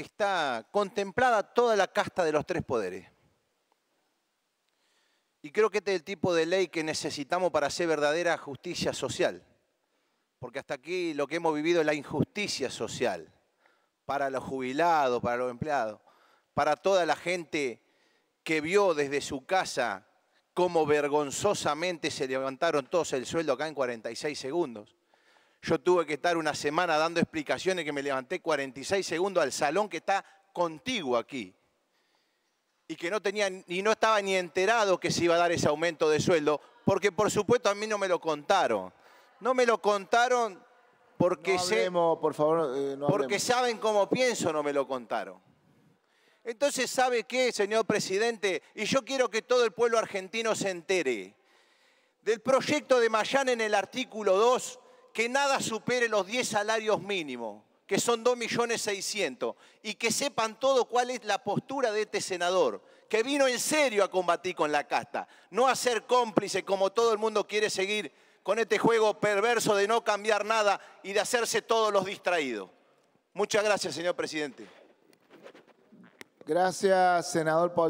está contemplada toda la casta de los tres poderes. Y creo que este es el tipo de ley que necesitamos para hacer verdadera justicia social. Porque hasta aquí lo que hemos vivido es la injusticia social para los jubilados, para los empleados, para toda la gente que vio desde su casa cómo vergonzosamente se levantaron todos el sueldo acá en 46 segundos. Yo tuve que estar una semana dando explicaciones que me levanté 46 segundos al salón que está contigo aquí y que no tenía y no estaba ni enterado que se iba a dar ese aumento de sueldo, porque por supuesto a mí no me lo contaron. No me lo contaron porque por favor, eh, porque saben cómo pienso, no me lo contaron. Entonces, ¿sabe qué, señor presidente? Y yo quiero que todo el pueblo argentino se entere del proyecto de Mayán en el artículo 2 que nada supere los 10 salarios mínimos, que son 2.600.000, y que sepan todo cuál es la postura de este senador, que vino en serio a combatir con la casta, no a ser cómplice como todo el mundo quiere seguir con este juego perverso de no cambiar nada y de hacerse todos los distraídos. Muchas gracias, señor presidente. Gracias, senador Paul.